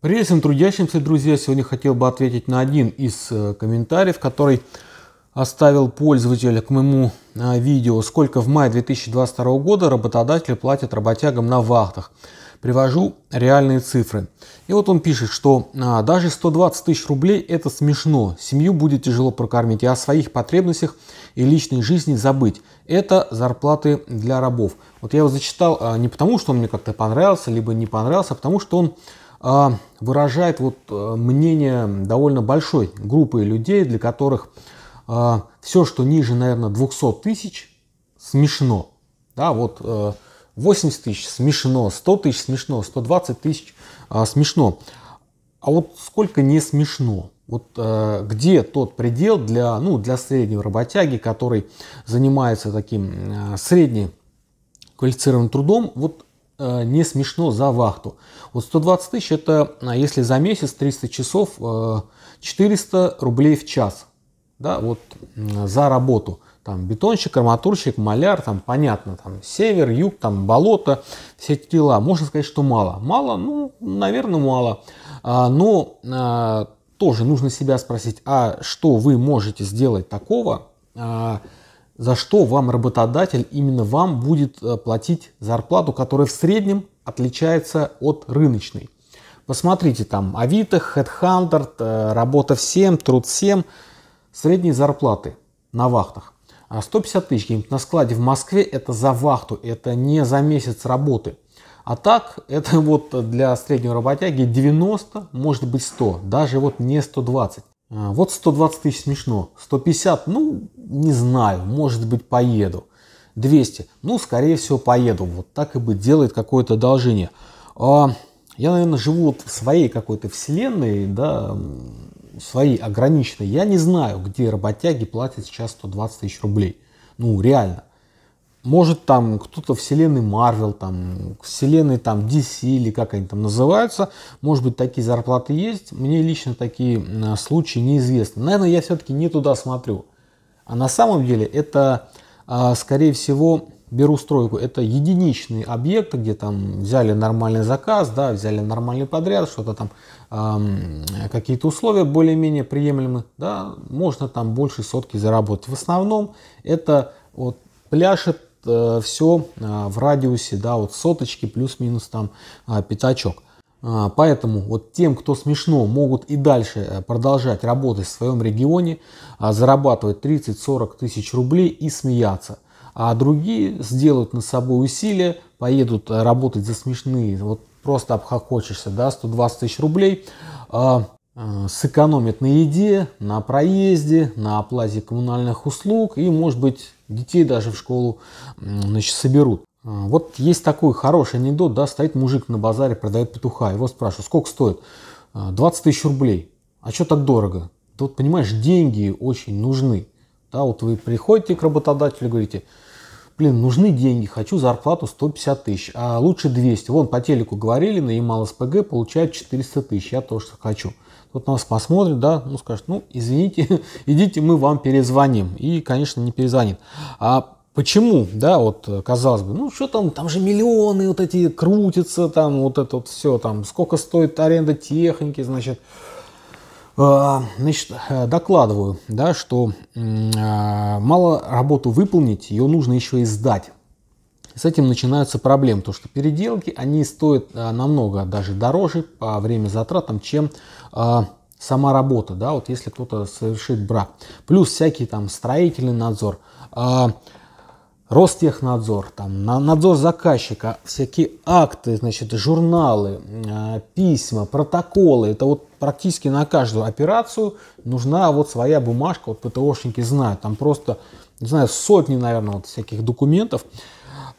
Прежде всем трудящимся, друзья, сегодня хотел бы ответить на один из э, комментариев, который оставил пользователь к моему э, видео «Сколько в мае 2022 года работодатели платят работягам на вахтах?» Привожу реальные цифры. И вот он пишет, что а, даже 120 тысяч рублей – это смешно. Семью будет тяжело прокормить, и о своих потребностях и личной жизни забыть. Это зарплаты для рабов. Вот я его зачитал а, не потому, что он мне как-то понравился, либо не понравился, а потому что он а, выражает вот э, мнение довольно большой группы людей, для которых а, все, что ниже, наверное, 200 тысяч, смешно. Да, вот 80 э, тысяч смешно, 100 тысяч смешно, 120 тысяч а, смешно. А вот сколько не смешно? Вот э, где тот предел для, ну, для среднего работяги, который занимается таким э, квалифицированным трудом, вот Э, не смешно за вахту. Вот 120 тысяч это, а, если за месяц 300 часов, 400 э, рублей в час. Да, вот за работу. Там бетонщик, арматурщик, маляр, там понятно, там север, юг, там болото, все эти дела. Можно сказать, что мало. Мало? Ну, наверное, мало. А, но а, тоже нужно себя спросить, а что вы можете сделать такого, за что вам работодатель именно вам будет э, платить зарплату, которая в среднем отличается от рыночной. Посмотрите там Авито, Headhunter, э, Работа всем, Труд всем, средние зарплаты на вахтах. 150 а тысяч на складе в Москве это за вахту, это не за месяц работы. А так, это вот для среднего работяги 90, может быть 100, даже вот не 120. А, вот 120 тысяч смешно. 150, ну, не знаю, может быть, поеду. 200, ну, скорее всего, поеду. Вот так и бы делает какое-то одолжение. А, я, наверное, живу вот в своей какой-то вселенной, да, своей ограниченной. Я не знаю, где работяги платят сейчас 120 тысяч рублей. Ну, реально может там кто-то вселенной Марвел, там, вселенной там DC или как они там называются, может быть такие зарплаты есть, мне лично такие случаи неизвестны. Наверное, я все-таки не туда смотрю. А на самом деле это, а, скорее всего, беру стройку, это единичные объекты, где там взяли нормальный заказ, да, взяли нормальный подряд, что-то там, какие-то условия более-менее приемлемы, да, можно там больше сотки заработать. В основном это вот пляшет Э, все э, в радиусе да, вот соточки плюс-минус там э, пятачок. Поэтому вот тем, кто смешно, могут и дальше продолжать работать в своем регионе, зарабатывать 30-40 тысяч рублей и смеяться. А другие сделают на собой усилия, поедут работать за смешные, вот просто обхохочешься, да, 120 тысяч рублей, Э, сэкономит на еде, на проезде, на оплате коммунальных услуг и, может быть, детей даже в школу значит, соберут. Э, вот есть такой хороший анекдот, да, стоит мужик на базаре, продает петуха, его спрашивают, сколько стоит? 20 э, тысяч рублей. А что так дорого? Тут вот, понимаешь, деньги очень нужны. Да, вот вы приходите к работодателю и говорите, блин, нужны деньги, хочу зарплату 150 тысяч, а лучше 200. Вон по телеку говорили, на Ямал СПГ получают 400 тысяч, я тоже хочу. Вот нас посмотрит, да, ну скажет, ну извините, идите, мы вам перезвоним. И, конечно, не перезвонит. А Почему, да, вот казалось бы, ну что там, там же миллионы вот эти крутятся, там вот это вот все, там сколько стоит аренда техники, значит, а, значит э, докладываю, да, что а, мало работу выполнить, ее нужно еще и сдать с этим начинаются проблемы, потому что переделки, они стоят а, намного даже дороже по время затратам, чем а, сама работа, да, вот если кто-то совершит брак. Плюс всякий там строительный надзор, а, Ростехнадзор, там, надзор заказчика, всякие акты, значит, журналы, письма, протоколы. Это вот практически на каждую операцию нужна вот своя бумажка, вот ПТОшники знают, там просто, не знаю, сотни, наверное, вот всяких документов.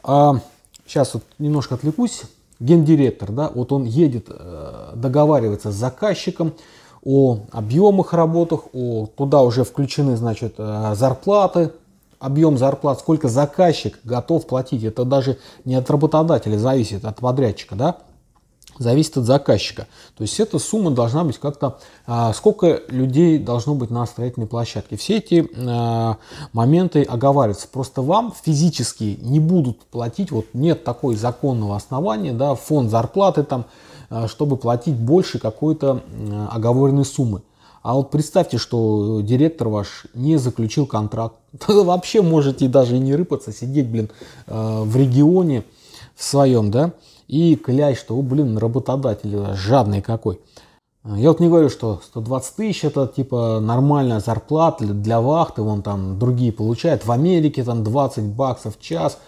А, сейчас вот немножко отвлекусь. Гендиректор, да, вот он едет э, договаривается с заказчиком о объемах работах, о, туда уже включены, значит, э, зарплаты, объем зарплат, сколько заказчик готов платить. Это даже не от работодателя зависит, от подрядчика, да зависит от заказчика. То есть эта сумма должна быть как-то, а, сколько людей должно быть на строительной площадке. Все эти а, моменты оговариваются. Просто вам физически не будут платить, вот нет такой законного основания, да, фонд зарплаты там, а, чтобы платить больше какой-то оговоренной суммы. А вот представьте, что директор ваш не заключил контракт. Тогда вообще можете даже и не рыпаться, сидеть, блин, в регионе в своем, да, и клясть, что, о, блин, работодатель жадный какой. Э, я вот не говорю, что 120 тысяч это типа нормальная зарплата для вахты, вон там другие получают. В Америке там 20 баксов в час.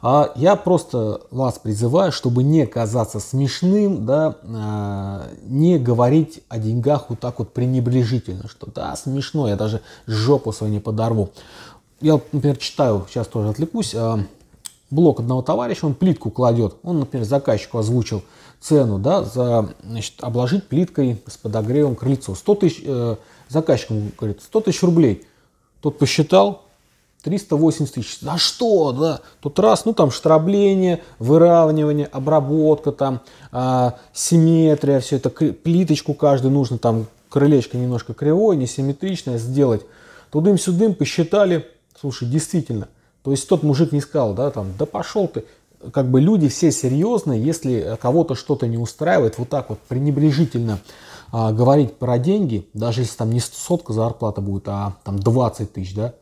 А я просто вас призываю, чтобы не казаться смешным, да, э, не говорить о деньгах вот так вот пренебрежительно, что да, смешно, я даже жопу свою не подорву. Я, например, читаю, сейчас тоже отвлекусь, а, блок одного товарища, он плитку кладет, он, например, заказчику озвучил цену, да, за, значит, обложить плиткой с подогревом крыльцо. 100 тысяч, э, заказчик ему говорит, 100 тысяч рублей. Тот посчитал, 380 тысяч. За что, да? Тут раз, ну там штрабление, выравнивание, обработка, там э, симметрия, все это, плиточку каждый нужно, там крылечко немножко кривое, несимметричное сделать. Тудым-сюдым посчитали, слушай, действительно – то есть тот мужик не сказал, да, там, да пошел ты. Как бы люди все серьезные, если кого-то что-то не устраивает, вот так вот пренебрежительно а, говорить про деньги, даже если там не сотка зарплата будет, а там 20 тысяч, да,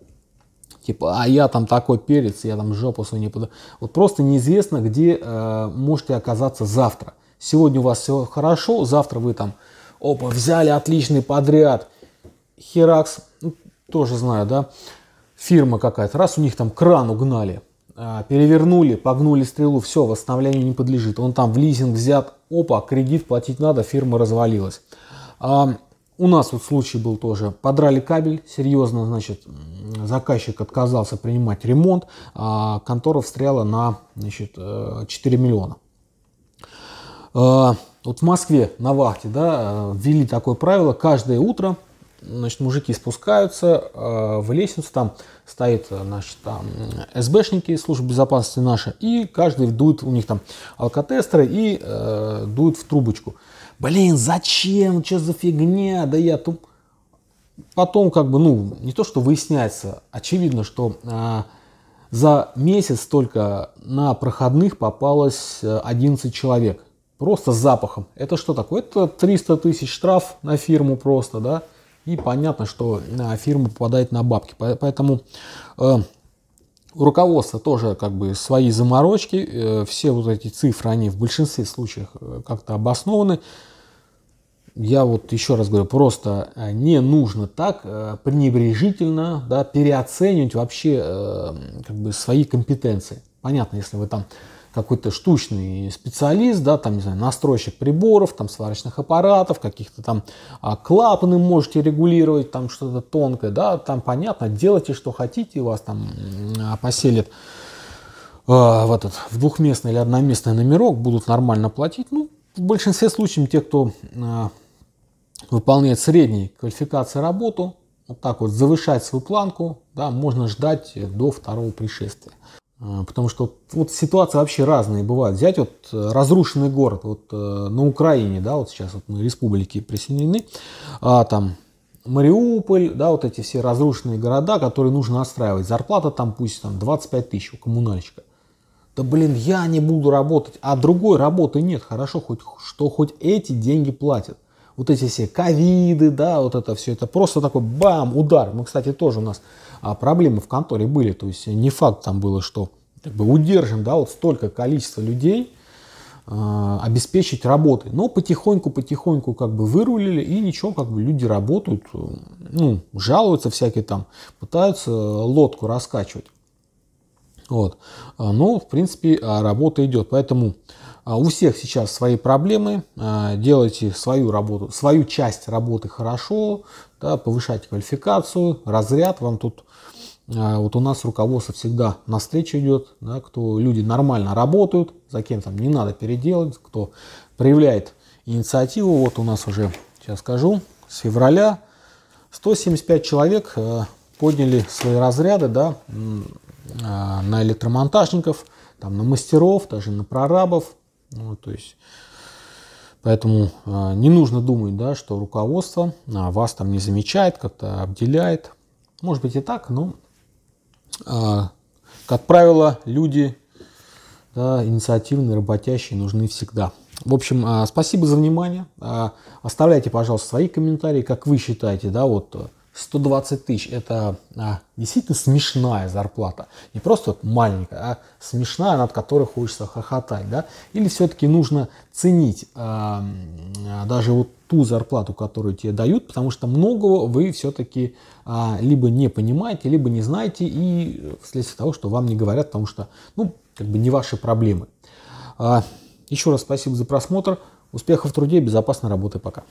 типа, а я там такой перец, я там жопу свою не подаю. Вот просто неизвестно, где э, можете оказаться завтра. Сегодня у вас все хорошо, завтра вы там, опа, взяли отличный подряд. Херакс, ну, тоже знаю, да фирма какая-то, раз у них там кран угнали, а, перевернули, погнули стрелу, все, восстановлению не подлежит. Он там в лизинг взят, опа, кредит платить надо, фирма развалилась. А у нас вот случай был тоже. Подрали кабель, серьезно, значит, заказчик отказался принимать ремонт, а контора встряла на, значит, 4 э, миллиона. А, вот в Москве на вахте, да, э, ввели такое правило, каждое утро – Значит, мужики спускаются э, в лестницу, там стоит значит, э, там, э, СБшники, служба безопасности наша, и каждый дует, у них там алкотестеры, и э, дует в трубочку. Блин, зачем? Что за фигня? Да я тут... Потом, как бы, ну, не то, что выясняется, очевидно, что э, за месяц только на проходных попалось 11 э, человек. Просто с запахом. Это что такое? Это 300 тысяч штраф на фирму просто, да? И понятно, что э, фирма попадает на бабки. Поэтому э, у руководства тоже как бы свои заморочки. Э, все вот эти цифры, они в большинстве случаев как-то обоснованы. Я вот еще раз говорю, просто не нужно так пренебрежительно да, переоценивать вообще как бы свои компетенции. Понятно, если вы там какой-то штучный специалист, да, там, не знаю, настройщик приборов, там, сварочных аппаратов, каких-то там а, клапаны можете регулировать, там, что-то тонкое, да, там, понятно, делайте, что хотите, вас там а, поселят а, в этот, в двухместный или одноместный номерок, будут нормально платить, ну, в большинстве случаев те, кто а, выполняет средней квалификации работу, вот так вот завышать свою планку, да, можно ждать до второго пришествия. А, потому что вот ситуации вообще разные бывают. Взять вот э, разрушенный город вот э, на Украине, да, вот сейчас вот мы республики присоединены, а, там Мариуполь, да, вот эти все разрушенные города, которые нужно отстраивать. Зарплата там пусть там 25 тысяч у коммунальщика. Да блин, я не буду работать, а другой работы нет. Хорошо, хоть, что хоть эти деньги платят. Вот эти все ковиды, да, вот это все, это просто такой бам, удар. Мы, кстати, тоже у нас а, проблемы в конторе были, то есть не факт там было, что как бы удержим, да, вот столько количества людей, а, обеспечить работой. Но потихоньку-потихоньку как бы вырулили, и ничего, как бы люди работают, ну, жалуются всякие там, пытаются лодку раскачивать. Вот. А, Но, ну, в принципе, а, работа идет. Поэтому у всех сейчас свои проблемы. Делайте свою работу, свою часть работы хорошо, да, повышайте квалификацию, разряд. Вам тут а вот у нас руководство всегда на встречу идет, да, кто люди нормально работают, за кем там не надо переделать, кто проявляет инициативу. Вот у нас уже, сейчас скажу, с февраля 175 человек э, подняли свои разряды да, а, на электромонтажников, там, на мастеров, даже на прорабов. Вот, ну, то есть, поэтому а, не нужно думать, да, что руководство вас там не замечает, как-то обделяет. Может быть и так, но а, как правило, люди да, инициативные, работящие, нужны всегда. В общем, а, спасибо за внимание. А, оставляйте, пожалуйста, свои комментарии, как вы считаете, да, вот 120 тысяч – это а, действительно смешная зарплата. Не просто вот маленькая, а смешная, над которой хочется хохотать. Да? Или все-таки нужно ценить а, даже вот ту зарплату, которую тебе дают, потому что многого вы все-таки а, либо не понимаете, либо не знаете, и вследствие того, что вам не говорят, потому что, ну, как бы не ваши проблемы. А, еще раз спасибо за просмотр. Успехов в труде, безопасной работы, пока.